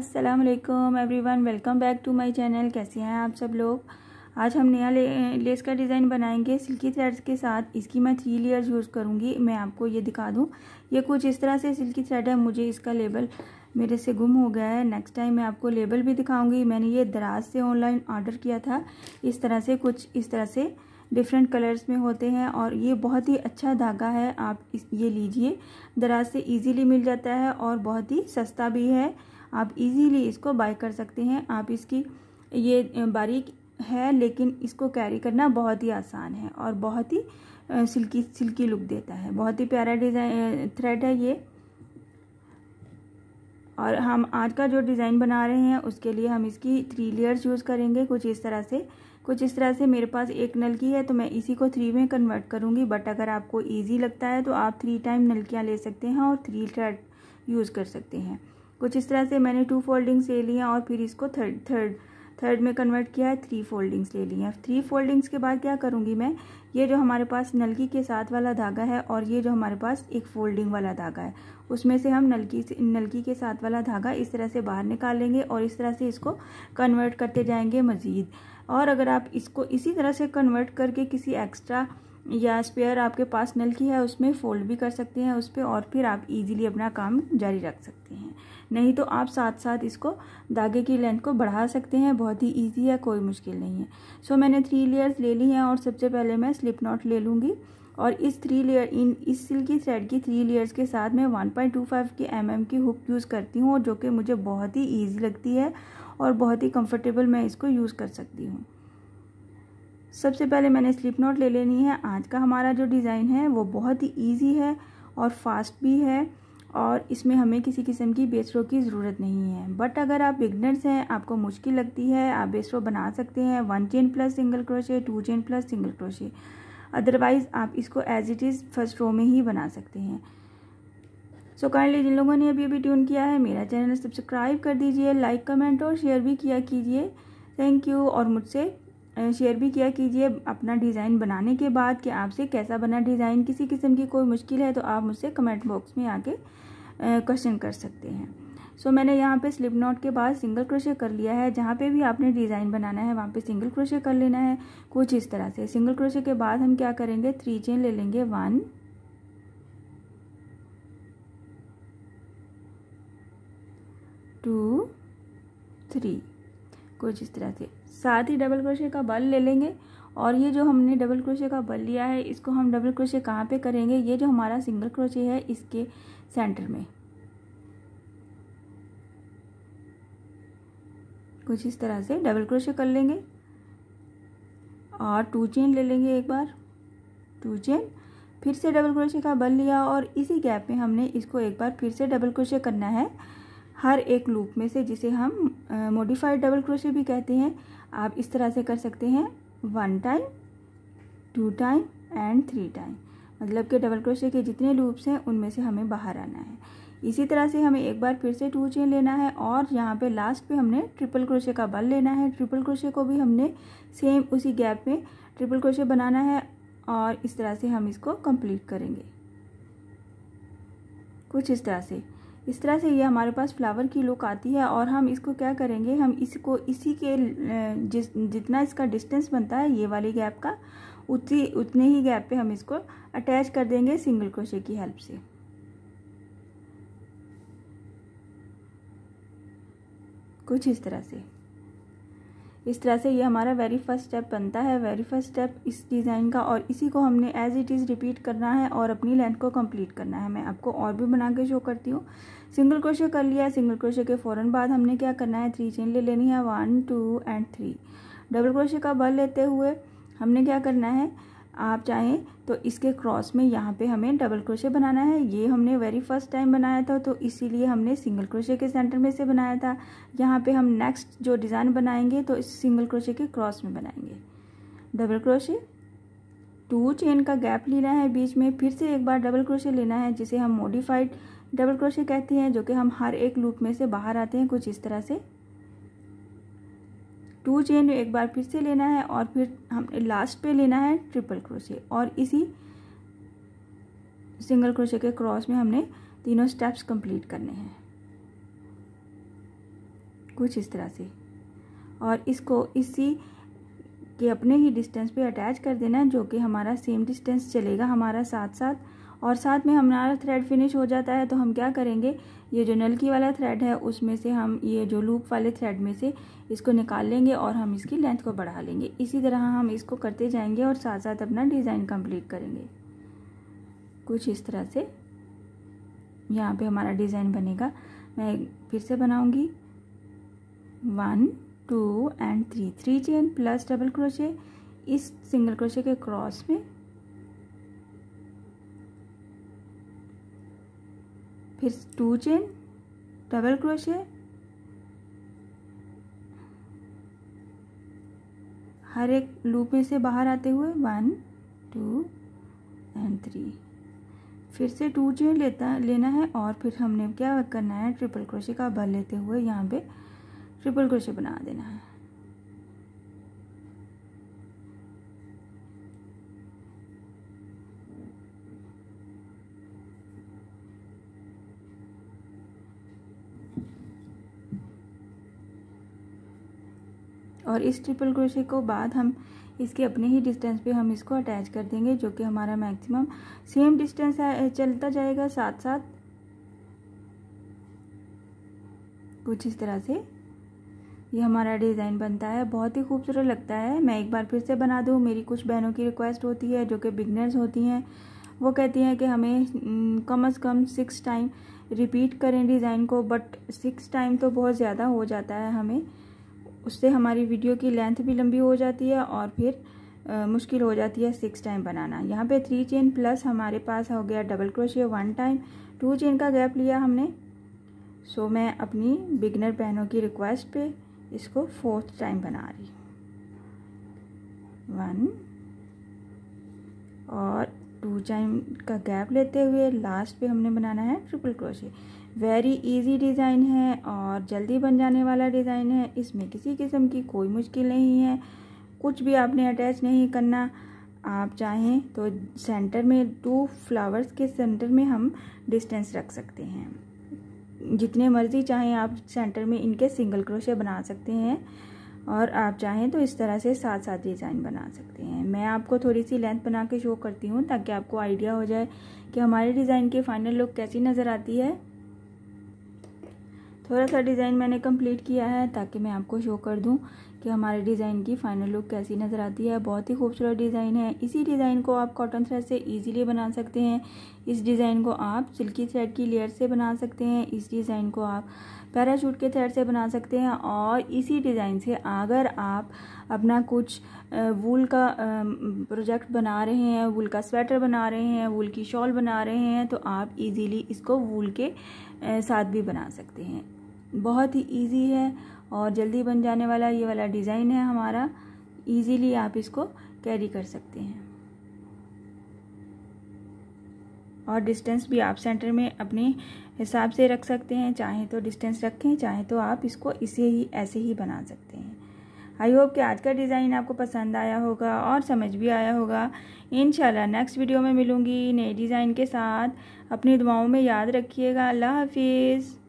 Aslam everyone welcome back to my channel कैसे हैं आप सब लोग आज हम नया ले, लेस का डिज़ाइन बनाएंगे सिल्की थ्रेड्स के साथ इसकी मैं थ्री लेयर्स यूज़ करूँगी मैं आपको ये दिखा दूँ ये कुछ इस तरह से सिल्की थ्रेड है मुझे इसका लेबल मेरे से गुम हो गया है नेक्स्ट टाइम मैं आपको लेबल भी दिखाऊँगी मैंने ये दराज से ऑनलाइन ऑर्डर किया था इस तरह से कुछ इस तरह से डिफरेंट कलर्स में होते हैं और ये बहुत ही अच्छा धागा है आप इस ये लीजिए दराज से इजीली मिल जाता है और बहुत ही सस्ता भी है आप इजीली इसको बाय कर सकते हैं आप इसकी ये बारीक है लेकिन इसको कैरी करना बहुत ही आसान है और बहुत ही सिल्की सिल्की लुक देता है बहुत ही प्यारा डिज़ाइन थ्रेड है ये और हम आज का जो डिज़ाइन बना रहे हैं उसके लिए हम इसकी थ्री लेयर्स यूज़ करेंगे कुछ इस तरह से कुछ इस तरह से मेरे पास एक नलकी है तो मैं इसी को थ्री में कन्वर्ट करूँगी बट अगर आपको ईजी लगता है तो आप थ्री टाइम नलकियाँ ले सकते हैं और थ्री थ्रेड यूज़ कर सकते हैं कुछ इस तरह से मैंने टू फोल्डिंग्स ले ली हैं और फिर इसको थर्ड थर्ड थर्ड में कन्वर्ट किया है थ्री फोल्डिंग्स ले ली हैं थ्री फोल्डिंग्स के बाद क्या करूँगी मैं ये जो हमारे पास नलकी के साथ वाला धागा है और ये जो हमारे पास एक फोल्डिंग वाला धागा है उसमें से हम नलकी से नलकी के साथ वाला धागा इस तरह से बाहर निकालेंगे और इस तरह से इसको कन्वर्ट करते जाएंगे मज़ीद और अगर आप इसको इसी तरह से कन्वर्ट करके किसी एक्स्ट्रा या स्पेयर आपके पास नल की है उसमें फोल्ड भी कर सकते हैं उस पर और फिर आप इजीली अपना काम जारी रख सकते हैं नहीं तो आप साथ साथ इसको धागे की लेंथ को बढ़ा सकते हैं बहुत ही ईजी है कोई मुश्किल नहीं है सो so, मैंने थ्री लेयर्स ले ली हैं और सबसे पहले मैं स्लिप नॉट ले लूँगी और इस थ्री लेयर इन इस सिल्क की थ्रेड की थ्री लेयर्स के साथ मैं वन पॉइंट टू फाइव के एम की हुक यूज़ करती हूँ जो कि मुझे बहुत ही ईजी लगती है और बहुत ही कम्फर्टेबल मैं इसको यूज़ कर सकती हूँ सबसे पहले मैंने स्लिप नोट ले लेनी है आज का हमारा जो डिज़ाइन है वो बहुत ही ईजी है और फास्ट भी है और इसमें हमें किसी किस्म की बेसरो की ज़रूरत नहीं है बट अगर आप बिगनर्स हैं आपको मुश्किल लगती है आप बेसरो बना सकते हैं one chain plus single crochet two chain plus single crochet otherwise आप इसको as it is first row में ही बना सकते हैं सो so, काइंडली जिन लोगों ने अभी अभी ट्यून किया है मेरा चैनल सब्सक्राइब कर दीजिए लाइक कमेंट और शेयर भी किया कीजिए थैंक यू और मुझसे शेयर भी किया कीजिए अपना डिज़ाइन बनाने के बाद कि आपसे कैसा बना डिज़ाइन किसी किस्म की कोई मुश्किल है तो आप मुझसे कमेंट बॉक्स में आके क्वेश्चन कर सकते हैं सो so, मैंने यहाँ पे स्लिप नॉट के बाद सिंगल क्रोशे कर लिया है जहाँ पे भी आपने डिज़ाइन बनाना है वहाँ पे सिंगल क्रोशे कर लेना है कुछ इस तरह से सिंगल क्रोशे के बाद हम क्या करेंगे थ्री चेन ले लेंगे वन टू थ्री कुछ इस तरह से साथ ही डबल क्रोशे का बल ले लेंगे और ये जो हमने डबल क्रोशे का बल लिया है इसको हम डबल क्रोशे कहाँ पे करेंगे ये जो हमारा सिंगल क्रोशे है इसके सेंटर में कुछ इस तरह से डबल क्रोशे कर लेंगे और टू चेन ले लेंगे एक बार टू चेन फिर से डबल क्रोशे का बल लिया और इसी गैप में हमने इसको एक बार फिर से डबल क्रोशे करना है हर एक लूप में से जिसे हम मोडिफाइड डबल क्रोशे भी कहते हैं आप इस तरह से कर सकते हैं one time two time and three time मतलब कि डबल क्रोशे के जितने लूप्स हैं उनमें से हमें बाहर आना है इसी तरह से हमें एक बार फिर से टू चेन लेना है और यहाँ पे लास्ट पे हमने ट्रिपल क्रोशे का बल लेना है ट्रिपल क्रोशे को भी हमने सेम उसी गैप में ट्रिपल क्रोशे बनाना है और इस तरह से हम इसको कंप्लीट करेंगे कुछ इस तरह से इस तरह से ये हमारे पास फ्लावर की लुक आती है और हम इसको क्या करेंगे हम इसको इसी के जिस जितना इसका डिस्टेंस बनता है ये वाली गैप का उतनी उतने ही गैप पे हम इसको अटैच कर देंगे सिंगल क्रोशे की हेल्प से कुछ इस तरह से इस तरह से ये हमारा वेरी फर्स्ट स्टेप बनता है वेरी फर्स्ट स्टेप इस डिज़ाइन का और इसी को हमने एज इट इज़ रिपीट करना है और अपनी लेंथ को कंप्लीट करना है मैं आपको और भी बना के शो करती हूँ सिंगल क्रोशे कर लिया सिंगल क्रोशे के फौरन बाद हमने क्या करना है थ्री चेन ले लेनी है one two and three double crochet का बल लेते हुए हमने क्या करना है आप चाहें तो इसके क्रॉस में यहाँ पे हमें डबल क्रोशे बनाना है ये हमने वेरी फर्स्ट टाइम बनाया था तो इसीलिए हमने सिंगल क्रोशे के सेंटर में से बनाया था यहाँ पे हम नेक्स्ट जो डिज़ाइन बनाएंगे तो इस सिंगल क्रोशे के क्रॉस में बनाएंगे डबल क्रोशे टू चेन का गैप लेना है बीच में फिर से एक बार डबल क्रोशे लेना है जिसे हम मॉडिफाइड डबल क्रोशे कहते हैं जो कि हम हर एक लूप में से बाहर आते हैं कुछ इस तरह से टू चेन एक बार फिर से लेना है और फिर हमने लास्ट पे लेना है ट्रिपल क्रोशे और इसी सिंगल क्रोशे के क्रॉस में हमने तीनों स्टेप्स कंप्लीट करने हैं कुछ इस तरह से और इसको इसी के अपने ही डिस्टेंस पे अटैच कर देना है जो कि हमारा सेम डिस्टेंस चलेगा हमारा साथ साथ और साथ में हमारा थ्रेड फिनिश हो जाता है तो हम क्या करेंगे ये जो नलकी वाला थ्रेड है उसमें से हम ये जो लूप वाले थ्रेड में से इसको निकाल लेंगे और हम इसकी लेंथ को बढ़ा लेंगे इसी तरह हम इसको करते जाएंगे और साथ साथ अपना डिज़ाइन कंप्लीट करेंगे कुछ इस तरह से यहाँ पे हमारा डिज़ाइन बनेगा मैं फिर से बनाऊँगी one two and three three chain plus double crochet इस सिंगल क्रोशे के क्रॉस में फिर टू चेन डबल क्रोशे हर एक लूप में से बाहर आते हुए वन टू एंड थ्री फिर से टू चेन लेता लेना है और फिर हमने क्या करना है ट्रिपल क्रोशे का बल लेते हुए यहाँ पे ट्रिपल क्रोशे बना देना है और इस ट्रिपल क्रोशे को बाद हम इसके अपने ही डिस्टेंस पे हम इसको अटैच कर देंगे जो कि हमारा मैक्सिमम सेम डिस्टेंस चलता जाएगा साथ साथ कुछ इस तरह से ये हमारा डिज़ाइन बनता है बहुत ही खूबसूरत लगता है मैं एक बार फिर से बना दूँ मेरी कुछ बहनों की रिक्वेस्ट होती है जो कि बिगनर्स होती हैं वो कहती हैं कि हमें कम अज़ कम सिक्स टाइम रिपीट करें डिज़ाइन को बट सिक्स टाइम तो बहुत ज़्यादा हो जाता है हमें उससे हमारी वीडियो की लेंथ भी लंबी हो जाती है और फिर आ, मुश्किल हो जाती है सिक्स टाइम बनाना यहाँ पे थ्री चेन प्लस हमारे पास हो गया double crochet one time two chain का गैप लिया हमने सो मैं अपनी बिगनर बहनों की रिक्वेस्ट पे इसको फोर्थ टाइम बना रही वन और टू चाइन का गैप लेते हुए लास्ट पे हमने बनाना है triple crochet very easy design है और जल्दी बन जाने वाला डिज़ाइन है इसमें किसी किस्म की कोई मुश्किल नहीं है कुछ भी आपने अटैच नहीं करना आप चाहें तो सेंटर में टू फ्लावर्स के सेंटर में हम डिस्टेंस रख सकते हैं जितने मर्ज़ी चाहें आप सेंटर में इनके सिंगल क्रोशे बना सकते हैं और आप चाहें तो इस तरह से साथ साथ डिज़ाइन बना सकते हैं मैं आपको थोड़ी सी लेंथ बना के शो करती हूँ ताकि आपको आइडिया हो जाए कि हमारे डिज़ाइन की फ़ाइनल लुक कैसी नज़र आती है थोड़ा सा डिज़ाइन मैंने कंप्लीट किया है ताकि मैं आपको शो कर दूं कि हमारे डिज़ाइन की फाइनल लुक कैसी नज़र आती है बहुत ही खूबसूरत डिज़ाइन है इसी डिज़ाइन को आप कॉटन थ्रेड से इजीली बना सकते हैं इस डिज़ाइन को आप सिल्की थ्रेड की लेयर से बना सकते हैं इस डिज़ाइन को आप पैराशूट के थ्रेड से बना सकते हैं और इसी डिज़ाइन से अगर आप अपना कुछ वूल का प्रोजेक्ट बना रहे हैं वूल का स्वेटर बना रहे हैं वूल की शॉल बना रहे हैं तो आप इजीली इसको वूल के साथ भी बना सकते हैं बहुत ही इजी है और जल्दी बन जाने वाला ये वाला डिज़ाइन है हमारा इजीली आप इसको कैरी कर सकते हैं और डिस्टेंस भी आप सेंटर में अपने हिसाब से रख सकते हैं चाहे तो डिस्टेंस रखें चाहे तो आप इसको इसे ही ऐसे ही बना सकते हैं आई होप कि आज का डिज़ाइन आपको पसंद आया होगा और समझ भी आया होगा इन नेक्स्ट वीडियो में मिलूँगी नए डिज़ाइन के साथ अपनी दुआओं में याद रखिएगा अल्लाह हाफिज़